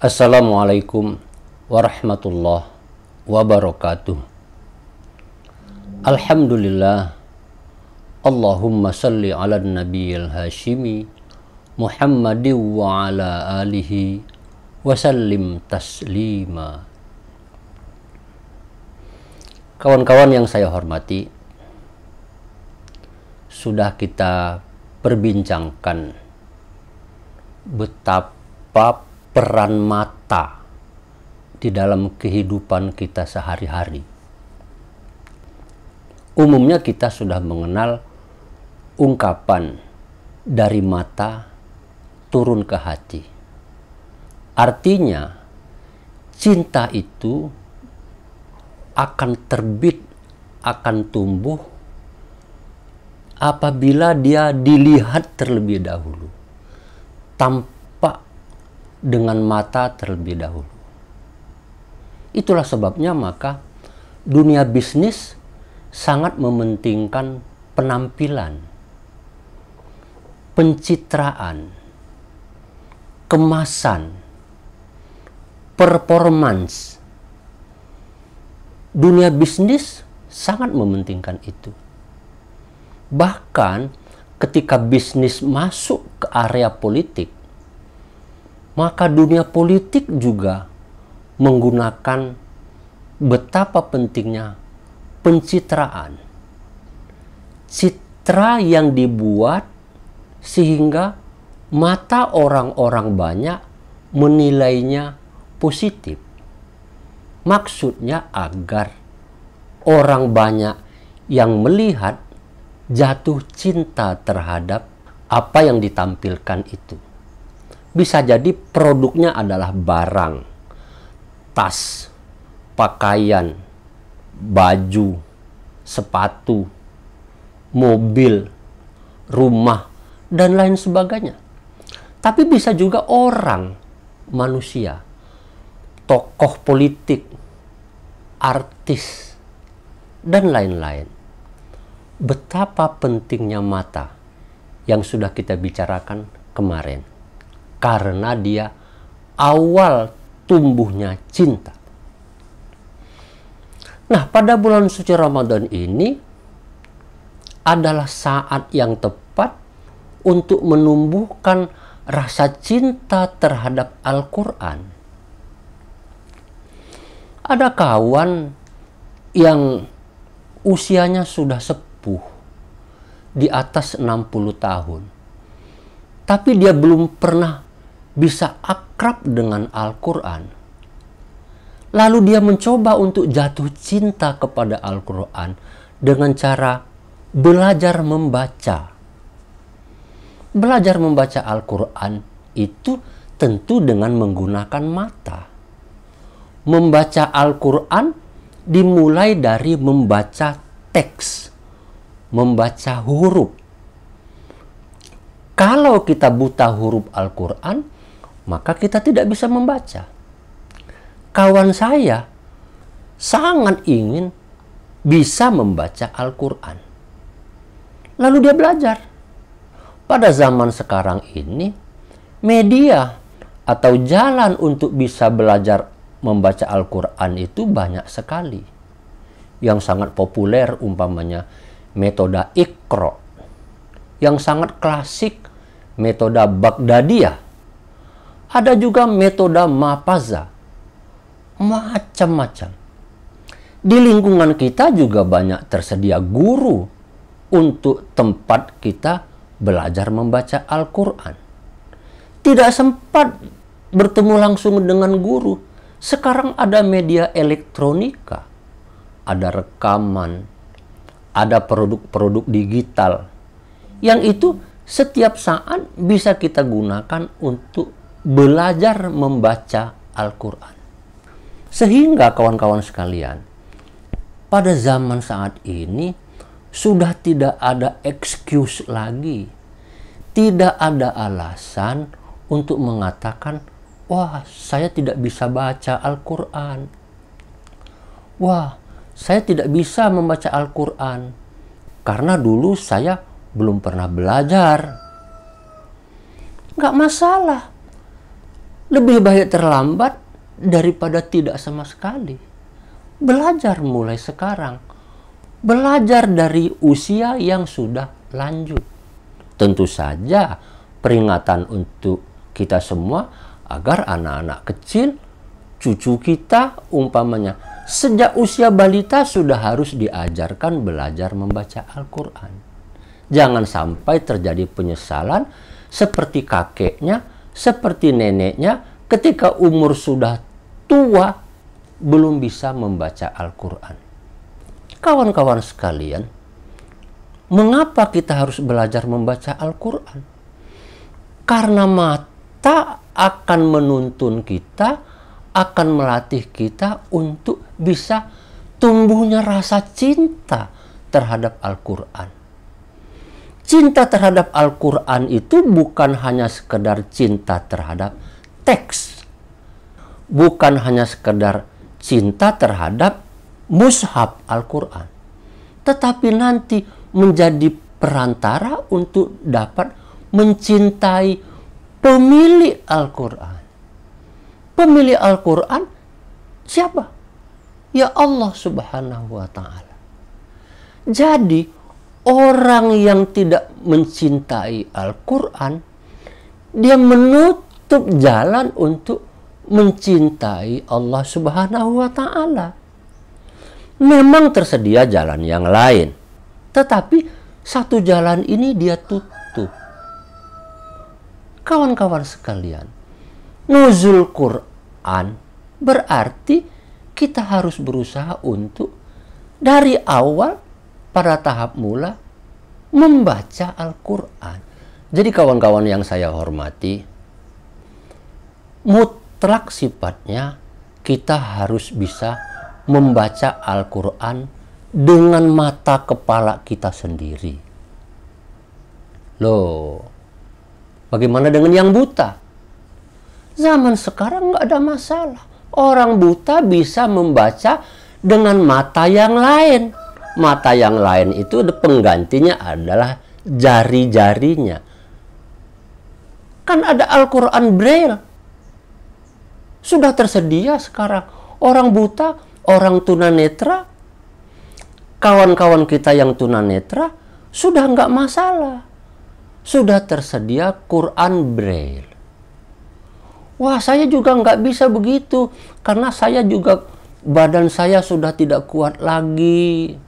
Assalamualaikum warahmatullahi wabarakatuh. Alhamdulillah. Allahumma salli ala al hashimi Muhammadi wa ala alihi wa sallim taslima. Kawan-kawan yang saya hormati, sudah kita perbincangkan betapa peran mata di dalam kehidupan kita sehari-hari. Umumnya kita sudah mengenal ungkapan dari mata turun ke hati. Artinya, cinta itu akan terbit, akan tumbuh apabila dia dilihat terlebih dahulu. Tanpa dengan mata terlebih dahulu. Itulah sebabnya maka dunia bisnis sangat mementingkan penampilan, pencitraan, kemasan, performance. Dunia bisnis sangat mementingkan itu. Bahkan ketika bisnis masuk ke area politik, maka dunia politik juga menggunakan betapa pentingnya pencitraan. Citra yang dibuat sehingga mata orang-orang banyak menilainya positif. Maksudnya agar orang banyak yang melihat jatuh cinta terhadap apa yang ditampilkan itu. Bisa jadi produknya adalah barang, tas, pakaian, baju, sepatu, mobil, rumah, dan lain sebagainya. Tapi bisa juga orang, manusia, tokoh politik, artis, dan lain-lain. Betapa pentingnya mata yang sudah kita bicarakan kemarin karena dia awal tumbuhnya cinta. Nah, pada bulan suci Ramadan ini adalah saat yang tepat untuk menumbuhkan rasa cinta terhadap Al-Quran. Ada kawan yang usianya sudah sepuh, di atas 60 tahun. Tapi dia belum pernah bisa akrab dengan Al-Quran, lalu dia mencoba untuk jatuh cinta kepada Al-Quran dengan cara belajar membaca. Belajar membaca Al-Quran itu tentu dengan menggunakan mata. Membaca Al-Quran dimulai dari membaca teks, membaca huruf. Kalau kita buta huruf Al-Quran, maka kita tidak bisa membaca. Kawan saya sangat ingin bisa membaca Al-Quran. Lalu dia belajar. Pada zaman sekarang ini, media atau jalan untuk bisa belajar membaca Al-Quran itu banyak sekali. Yang sangat populer umpamanya metode ikro. Yang sangat klasik metode Baghdadiyah ada juga metode mapaza. Macam-macam. Di lingkungan kita juga banyak tersedia guru untuk tempat kita belajar membaca Al-Quran. Tidak sempat bertemu langsung dengan guru. Sekarang ada media elektronika, ada rekaman, ada produk-produk digital. Yang itu setiap saat bisa kita gunakan untuk belajar membaca Al-Quran. Sehingga kawan-kawan sekalian, pada zaman saat ini sudah tidak ada excuse lagi. Tidak ada alasan untuk mengatakan, wah saya tidak bisa baca Al-Quran. Wah, saya tidak bisa membaca Al-Quran. Karena dulu saya belum pernah belajar. Nggak masalah lebih baik terlambat daripada tidak sama sekali. Belajar mulai sekarang. Belajar dari usia yang sudah lanjut. Tentu saja peringatan untuk kita semua agar anak-anak kecil, cucu kita umpamanya sejak usia balita sudah harus diajarkan belajar membaca Al-Qur'an. Jangan sampai terjadi penyesalan seperti kakeknya seperti neneknya ketika umur sudah tua belum bisa membaca Al-Quran. Kawan-kawan sekalian, mengapa kita harus belajar membaca Al-Quran? Karena mata akan menuntun kita, akan melatih kita untuk bisa tumbuhnya rasa cinta terhadap Al-Quran cinta terhadap Al-Quran itu bukan hanya sekedar cinta terhadap teks. Bukan hanya sekedar cinta terhadap mushaf Al-Quran. Tetapi nanti menjadi perantara untuk dapat mencintai pemilik Al-Quran. Pemilik Al-Quran siapa? Ya Allah subhanahu wa ta'ala. Jadi orang yang tidak mencintai Al-Quran, dia menutup jalan untuk mencintai Allah Subhanahu wa Ta'ala. Memang tersedia jalan yang lain, tetapi satu jalan ini dia tutup. Kawan-kawan sekalian, nuzul Quran berarti kita harus berusaha untuk dari awal pada tahap mula membaca Al-Quran. Jadi kawan-kawan yang saya hormati, mutlak sifatnya kita harus bisa membaca Al-Quran dengan mata kepala kita sendiri. Loh, bagaimana dengan yang buta? Zaman sekarang nggak ada masalah. Orang buta bisa membaca dengan mata yang lain mata yang lain itu penggantinya adalah jari-jarinya. Kan ada Al-Quran Braille. Sudah tersedia sekarang. Orang buta, orang tunanetra, kawan-kawan kita yang tunanetra, sudah nggak masalah. Sudah tersedia Quran Braille. Wah, saya juga nggak bisa begitu. Karena saya juga, badan saya sudah tidak kuat lagi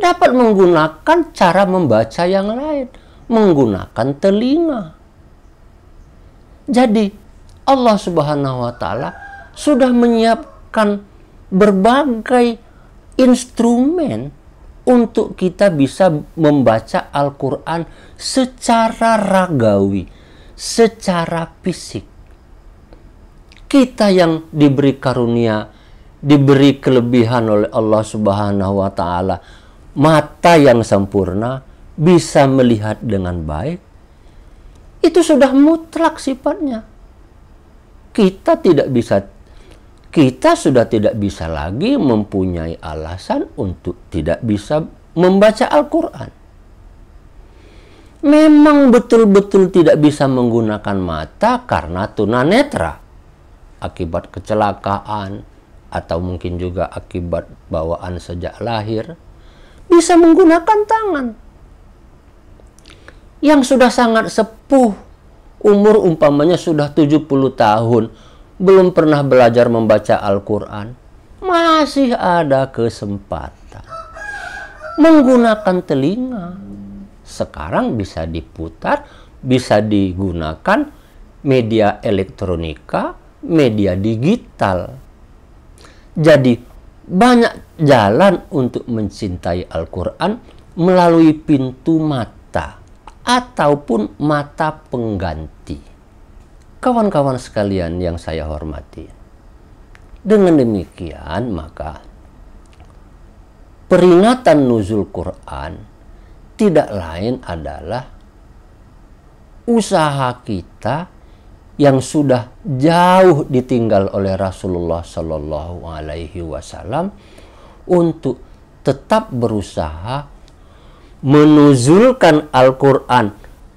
dapat menggunakan cara membaca yang lain, menggunakan telinga. Jadi Allah Subhanahu wa taala sudah menyiapkan berbagai instrumen untuk kita bisa membaca Al-Qur'an secara ragawi, secara fisik. Kita yang diberi karunia, diberi kelebihan oleh Allah Subhanahu wa taala mata yang sempurna bisa melihat dengan baik, itu sudah mutlak sifatnya. Kita tidak bisa kita sudah tidak bisa lagi mempunyai alasan untuk tidak bisa membaca Al-Qur'an. Memang betul-betul tidak bisa menggunakan mata karena tunanetra akibat kecelakaan atau mungkin juga akibat bawaan sejak lahir bisa menggunakan tangan. Yang sudah sangat sepuh, umur umpamanya sudah 70 tahun, belum pernah belajar membaca Al-Quran, masih ada kesempatan. Menggunakan telinga, sekarang bisa diputar, bisa digunakan media elektronika, media digital. Jadi banyak jalan untuk mencintai Al-Quran melalui pintu mata ataupun mata pengganti. Kawan-kawan sekalian yang saya hormati, dengan demikian maka peringatan nuzul Quran tidak lain adalah usaha kita yang sudah jauh ditinggal oleh Rasulullah Shallallahu Alaihi Wasallam untuk tetap berusaha menuzulkan Al-Quran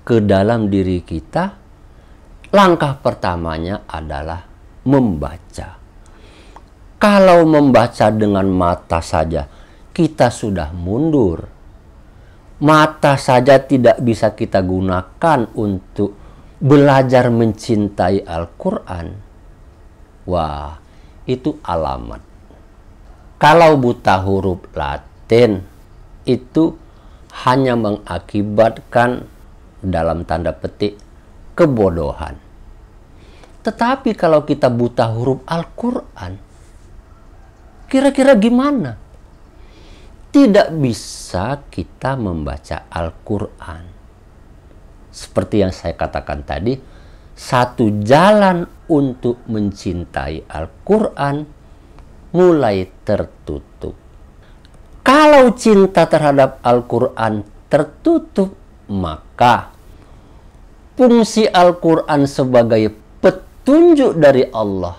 ke dalam diri kita langkah pertamanya adalah membaca kalau membaca dengan mata saja kita sudah mundur mata saja tidak bisa kita gunakan untuk belajar mencintai Al-Quran, wah itu alamat. Kalau buta huruf Latin itu hanya mengakibatkan dalam tanda petik kebodohan. Tetapi kalau kita buta huruf Al-Quran, kira-kira gimana? Tidak bisa kita membaca Al-Quran seperti yang saya katakan tadi, satu jalan untuk mencintai Al-Quran mulai tertutup. Kalau cinta terhadap Al-Quran tertutup, maka fungsi Al-Quran sebagai petunjuk dari Allah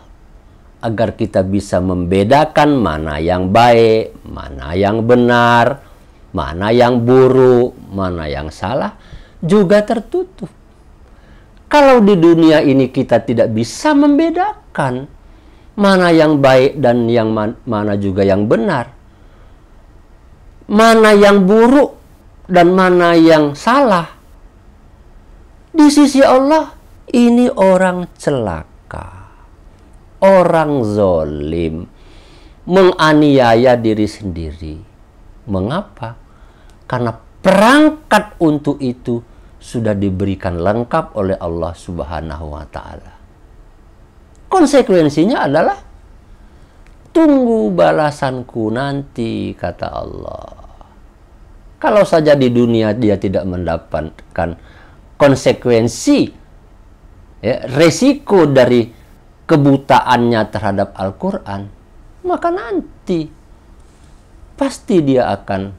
agar kita bisa membedakan mana yang baik, mana yang benar, mana yang buruk, mana yang salah, juga tertutup. Kalau di dunia ini kita tidak bisa membedakan mana yang baik dan yang man mana juga yang benar, mana yang buruk dan mana yang salah. Di sisi Allah, ini orang celaka, orang zolim, menganiaya diri sendiri. Mengapa? Karena perangkat untuk itu sudah diberikan lengkap oleh Allah Subhanahu wa taala. Konsekuensinya adalah tunggu balasanku nanti kata Allah. Kalau saja di dunia dia tidak mendapatkan konsekuensi ya, resiko dari kebutaannya terhadap Al-Qur'an, maka nanti pasti dia akan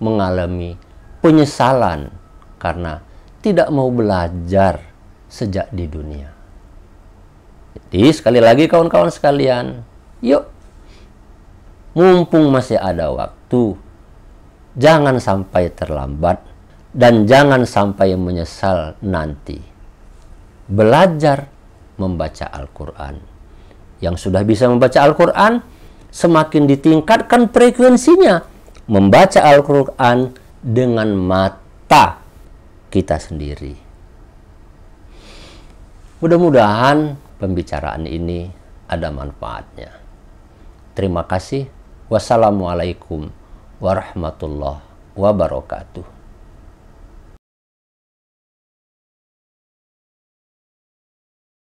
mengalami penyesalan karena tidak mau belajar sejak di dunia. Jadi sekali lagi kawan-kawan sekalian, yuk mumpung masih ada waktu, jangan sampai terlambat dan jangan sampai menyesal nanti. Belajar membaca Al-Qur'an. Yang sudah bisa membaca Al-Qur'an semakin ditingkatkan frekuensinya membaca Al-Qur'an dengan mata kita sendiri. Mudah-mudahan pembicaraan ini ada manfaatnya. Terima kasih. Wassalamualaikum warahmatullahi wabarakatuh.